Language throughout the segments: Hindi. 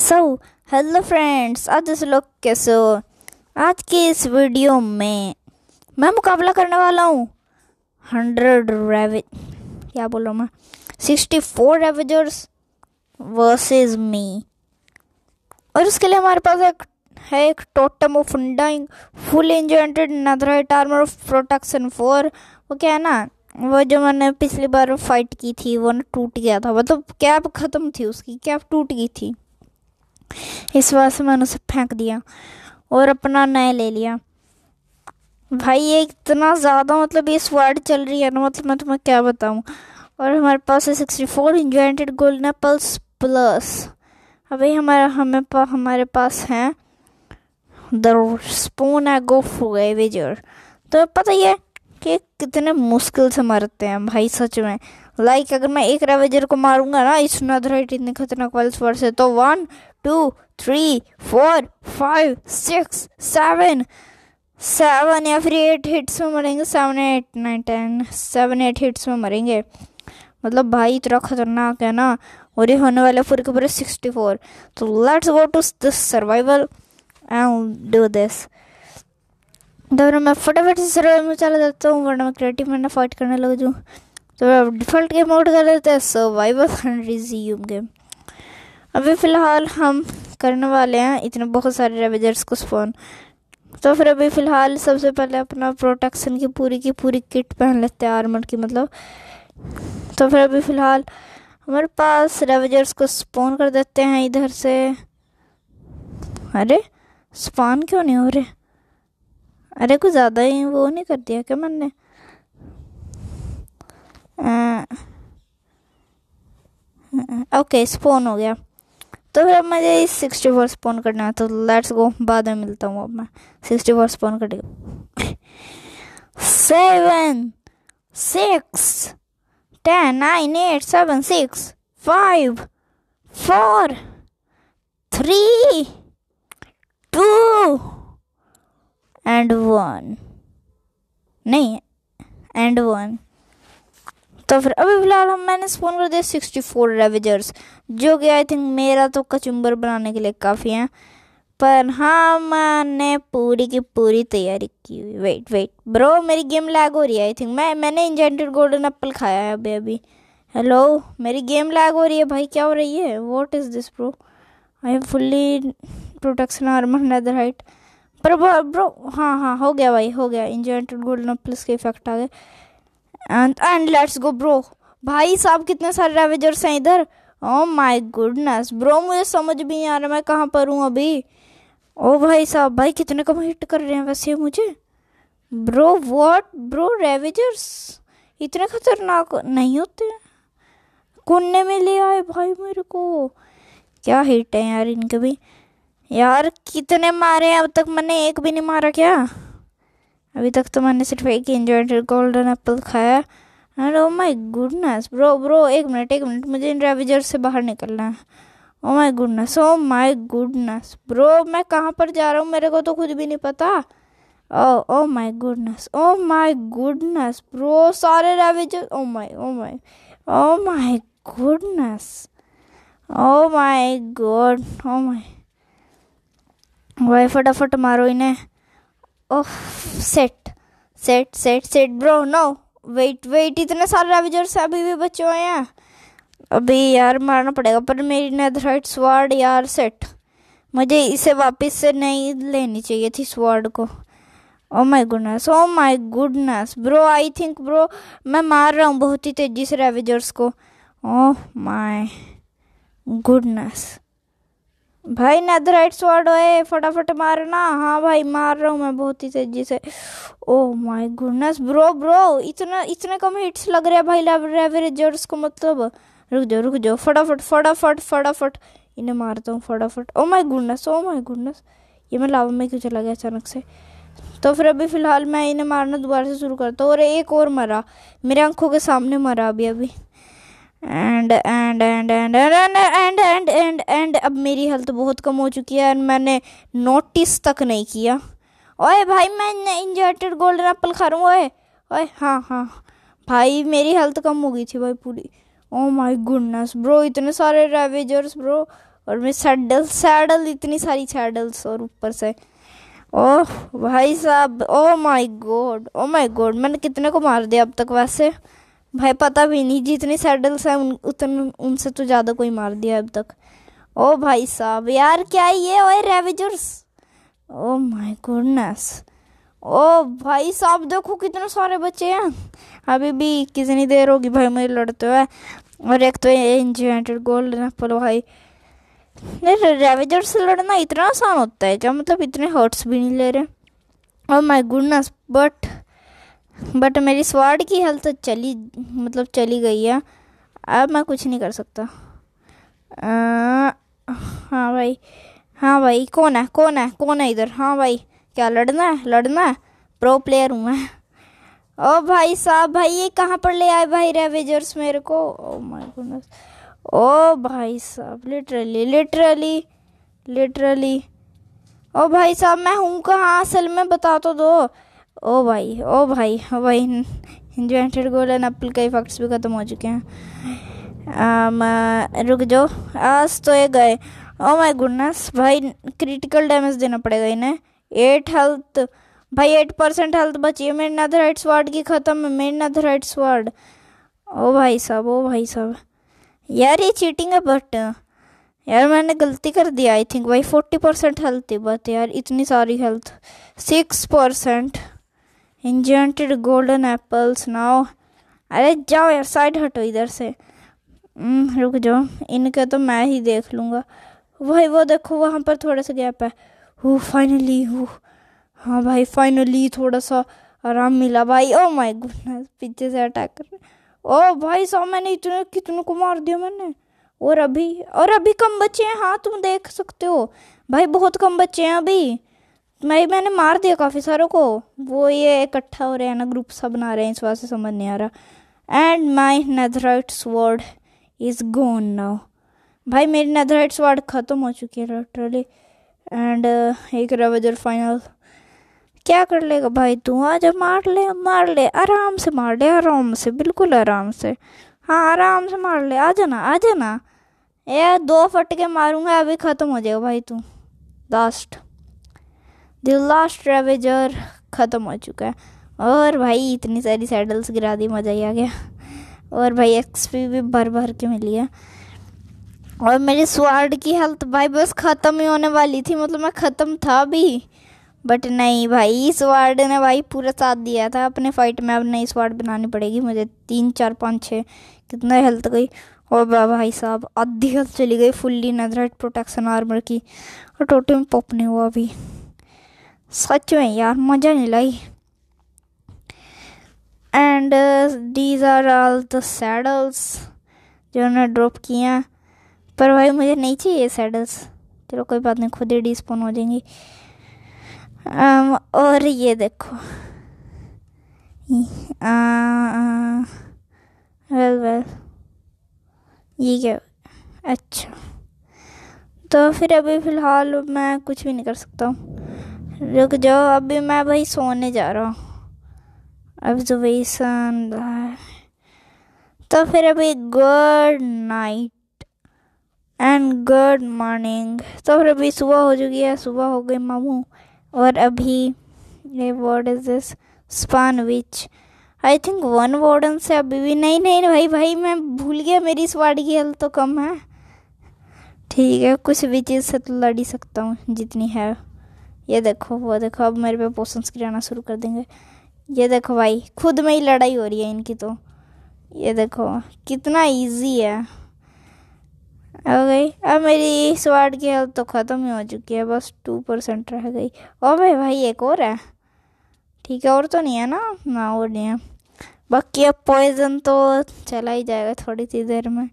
सो हेलो फ्रेंड्स आज इस लोग कैसे हो आज के इस वीडियो में मैं मुकाबला करने वाला हूँ हंड्रेड रेवे क्या बोल रहा हूँ मैं sixty four ravagers versus me और उसके लिए हमारे पास एक है एक totem of dying full enchanted netherite armour of protection four वो क्या है ना वो जो मैंने पिछली बार फाइट की थी वो ना टूट गया था मतलब कैब ख़त्म थी उसकी कैब टूट गई थी इस वजह से मैंने उसे फेंक दिया और अपना नया ले लिया भाई ये इतना ज़्यादा मतलब ये स्वाड चल रही है ना मतलब मैं तुम्हें क्या बताऊँ और हमारे पास है sixty four enchanted golden pulse plus अभी हमारा हमें पा, हमारे पास है द स्पून एग गए वेजर तो पता ही है कि कितने मुश्किल से मरते हैं भाई सच में लाइक अगर मैं एक रेवेजर को मारूंगा ना इस नदर इतने खतरनाक वाले स्वर से तो one two, three, four, five, six, seven. Seven या फिर एट हिट्स में मरेंगे seven eight nine ten seven eight hits में मरेंगे मतलब भाई इतना खतरनाक है ना और ये होने वाले पूरे के पूरे सिक्सटी फोर तो let's go to this survival and do this तो मैं फटाफट से सर्वाइवल में चला जाता हूँ वरना मैं क्रिएटिव ना फाइट करने लग जाऊँ तो डिफ़ॉल्ट गेम आउट कर देते हैं सर्वाइवल एंड रिज्यूम गेम अभी फ़िलहाल हम करने वाले हैं इतने बहुत सारे रेवेजर्स को स्पॉन तो फिर अभी फ़िलहाल सबसे पहले अपना प्रोटेक्शन की पूरी की पूरी किट पहन लेते हैं आर्मर की मतलब तो फिर अभी फ़िलहाल हमारे पास रेवेजर्स को स्पॉन कर देते हैं इधर से अरे स्पॉन क्यों नहीं हो रहे अरे कुछ ज़्यादा ही वो नहीं कर दिया क्या मैंने ओके स्पोन हो गया तो फिर अब मुझे सिक्सटी फोर स्पॉन करना है तो लेट्स गो बाद में मिलता हूँ अब मैं सिक्सटी फोर स्पॉन कर seven six ten nine eight seven six five four three two and one नहीं एंड वन तो फिर अभी फिलहाल हम मैंने स्पोन कर दिया सिक्सटी फोर रेवेजर्स जो कि आई थिंक मेरा तो कचुम्बर बनाने के लिए काफ़ी है पर हाँ मैंने पूरी की पूरी तैयारी की हुई वेट वेट ब्रो मेरी गेम लैग हो रही है आई थिंक मैं मैंने इंजेंटेड गोल्डन एप्पल खाया है अभी अभी हेलो मेरी गेम लैग हो रही है भाई क्या हो रही है what is this bro I am fully protection armour netherite पर ब्रो हाँ हाँ हो गया भाई हो गया इंजेंटेड गोल्डन एप्पल्स के इफेक्ट आ गए and and let's go bro भाई साहब कितने सारे रेवेजर्स हैं इधर ओ माय गुडनेस ब्रो मुझे समझ भी नहीं आ रहा मैं कहाँ पर हूँ अभी ओ oh भाई साहब भाई कितने कम हिट कर रहे हैं वैसे मुझे ब्रो व्हाट ब्रो रेवेजर्स इतने खतरनाक नहीं होते कुन्ने में ले आए भाई मेरे को क्या हिट है यार इनके भी यार कितने मारे हैं अब तक मैंने एक भी नहीं मारा क्या अभी तक तो मैंने सिर्फ एक इंजॉय गोल्डन एप्पल खाया अरे oh my goodness bro bro एक मिनट एक मिनट मुझे इन रेविजर से बाहर निकलना है oh my goodness oh my goodness bro मैं कहाँ पर जा रहा हूँ मेरे को तो खुद भी नहीं पता oh oh my goodness oh my goodness bro सारे ravager oh my oh my oh my goodness oh my god oh my why फटाफट मारो इन्हें oh set set set set bro no wait wait इतने सारे रेविजर्स अभी भी बचे हुए हैं अभी यार मारना पड़ेगा पर मेरी नेदरहाइट स्वाड यार सेट मुझे इसे वापस से नहीं लेनी चाहिए थी स्वाड को oh my goodness oh my goodness bro I think bro मैं मार रहा हूँ बहुत ही तेज़ी से रेविजर्स को ओह माय गुडनेस भाई नेदरराइट स्वॉर्ड है फटाफट मारना हाँ भाई मार रहा हूँ मैं बहुत ही तेजी से oh my goodness bro bro इतना इतने कम हिट्स लग रहे हैं भाई रेवरेजर्स को मतलब रुक जाओ रुक जाओ फटाफट फटाफट फटाफट इन्हें मारता हूँ फटाफट oh my goodness oh my goodness ये मैं लावा में क्यों चला गया अचानक से तो फिर अभी फ़िलहाल मैं इन्हें मारना दोबारा से शुरू करता हूँ और एक और मरा मेरे आंखों के सामने मरा अभी अभी and and and and and and and and and अब मेरी हेल्थ तो बहुत कम हो चुकी है एंड मैंने नोटिस तक नहीं किया ओए भाई मैं इंजर्टेड गोल्डन एप्पल खा रहा हूँ ओए हाँ हाँ भाई मेरी हेल्थ कम हो गई थी भाई पूरी ओ माय गुडनेस ब्रो इतने सारे रेवेजर्स ब्रो और मैं सैडल सैडल इतनी सारी सैडल्स और ऊपर से ओह oh, भाई साहब oh my god oh my god मैंने कितने को मार दिया अब तक वैसे भाई पता भी नहीं जितने सैडल्स हैं उन उतने उनसे तो ज़्यादा कोई मार दिया अब तक ओ भाई साहब यार क्या ये ओए ravagers oh my goodness oh भाई साहब देखो कितने सारे बच्चे हैं अभी भी कितनी देर होगी भाई मुझे लड़ते हुए और एक तो एंजेंटेड इंजीवेंटेड गोल्ड एप्पल भाई रेवेजर से लड़ना इतना आसान होता है जब मतलब इतने हर्ट्स भी नहीं ले रहे और माय गुडनेस बट बट मेरी स्वाड की हेल्थ तो चली मतलब चली गई है अब मैं कुछ नहीं कर सकता आ, हाँ भाई हाँ भाई कौन है कौन है कौन है इधर हाँ भाई क्या लड़ना है लड़ना है प्रो प्लेयर हूँ मैं ओ भाई साहब भाई ये कहाँ पर ले आए भाई रेवेजर्स मेरे को ओ माय गुडनेस ओ भाई साहब लिटरली लिटरली लिटरली ओ भाई साहब मैं हूँ कहाँ असल में बता तो दो ओ भाई ओ भाई ओ भाई जो एंटेड गोल एंड एप्पल के इफेक्ट्स भी ख़त्म हो चुके हैं आम, um, uh, रुक जाओ आज तो ये गए ओ माय गुडनेस भाई क्रिटिकल डैमेज देना पड़ेगा इन्हें एट हेल्थ भाई एट परसेंट हेल्थ बची है मेरे नदर हेड स्वाड की ख़त्म है मेरे नदर हेड स्वाड ओ भाई साहब ओ भाई साहब यार ये चीटिंग है बट यार मैंने गलती कर दिया आई थिंक भाई फोर्टी परसेंट हेल्थ थी बट यार इतनी सारी health six percent enchanted golden apples now अरे जाओ यार साइड हटो इधर से हम्म, रुक जाओ इनका तो मैं ही देख लूँगा भाई वो देखो वहाँ पर थोड़ा सा गैप है हो फाइनली हो हाँ भाई फाइनली थोड़ा सा आराम मिला भाई ओ माय गुडनेस पीछे से अटैक कर ओ oh भाई साहब मैंने इतने कितने को मार दिया मैंने और अभी और अभी कम बचे हैं हाँ तुम देख सकते हो भाई बहुत कम बचे हैं अभी मैं मैंने मार दिया काफ़ी सारों को वो ये इकट्ठा हो रहे हैं ना ग्रुप सा बना रहे हैं इस वजह से समझ नहीं आ रहा and my netherite sword is gone now भाई मेरी नेदराइट स्वॉर्ड ख़त्म हो चुकी है लिटरली एंड uh, एक रवजर फाइनल क्या कर लेगा भाई तू आज मार ले मार ले आराम से मार ले आराम से बिल्कुल आराम से हाँ आराम से मार ले आ जाना आ जाना ये दो फटके मारूंगा अभी ख़त्म हो जाएगा भाई तू लास्ट द लास्ट रेवेजर ख़त्म हो चुका है और भाई इतनी सारी सैडल्स गिरा दी मज़ा ही आ गया और भाई एक्सपी भी भर भर के मिली है और मेरे स्वाड की हेल्थ भाई बस ख़त्म ही होने वाली थी मतलब मैं ख़त्म था भी बट नहीं भाई स्वाड ने भाई पूरा साथ दिया था अपने फाइट में अब नई स्वाड बनानी पड़ेगी मुझे तीन चार पाँच छः कितना हेल्थ गई और भाई साहब आधी हेल्थ चली गई फुल्ली नजर प्रोटेक्शन आर्मर की और टोटे में पॉप नहीं हुआ अभी सच में यार मज़ा नहीं लाई and these are all the saddles जो उन्होंने ड्रॉप किया पर भाई मुझे नहीं चाहिए सैडल्स चलो कोई बात नहीं खुद ही डिस्पोन हो जाएंगी um, और ये देखो वेल uh, वेल ये क्या अच्छा तो फिर अभी फ़िलहाल मैं कुछ भी नहीं कर सकता हूँ रुक जाओ अभी मैं भाई सोने जा रहा हूँ ऑब्जर्वेशन तो, तो फिर अभी good night and good morning तो फिर अभी सुबह हो चुकी है सुबह हो गई मामू और अभी ये world is this spawn which I think one warden से अभी भी नहीं नहीं भाई भाई मैं भूल गया मेरी स्वाड की हेल्थ तो कम है ठीक है कुछ भी चीज़ से तो लड़ ही सकता हूँ जितनी है ये देखो वो देखो अब मेरे पे पोषणस आना शुरू कर देंगे ये देखो भाई खुद में ही लड़ाई हो रही है इनकी तो ये देखो कितना इजी है हो गई अब मेरी स्वाड की हेल्थ तो ख़त्म ही हो चुकी है बस टू परसेंट रह गई ओ भाई भाई एक और है ठीक है और तो नहीं है ना ना और नहीं है बाकी अब पॉइजन तो चला ही जाएगा थोड़ी सी देर में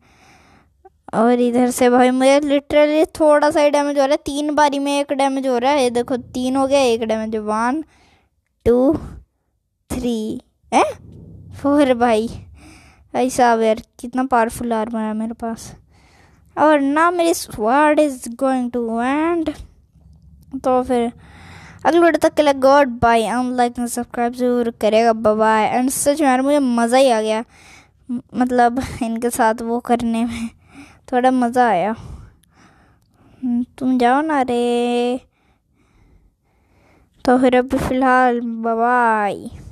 और इधर से भाई मुझे लिटरली थोड़ा सा ही डैमेज हो रहा है तीन बारी में एक डैमेज हो रहा है ये देखो तीन हो गया एक damage one two three a four भाई भाई साहब यार कितना पावरफुल आर्मर है मेरे पास और ना मेरी sword is going to end तो फिर अगले वीडियो तक के लिए goodbye and like and subscribe जरूर करेगा बाय एंड सच यार मुझे मज़ा ही आ गया मतलब इनके साथ वो करने में थोड़ा मज़ा आया हम्म, तुम जाओ ना रे तो फिर अभी फ़िलहाल बाय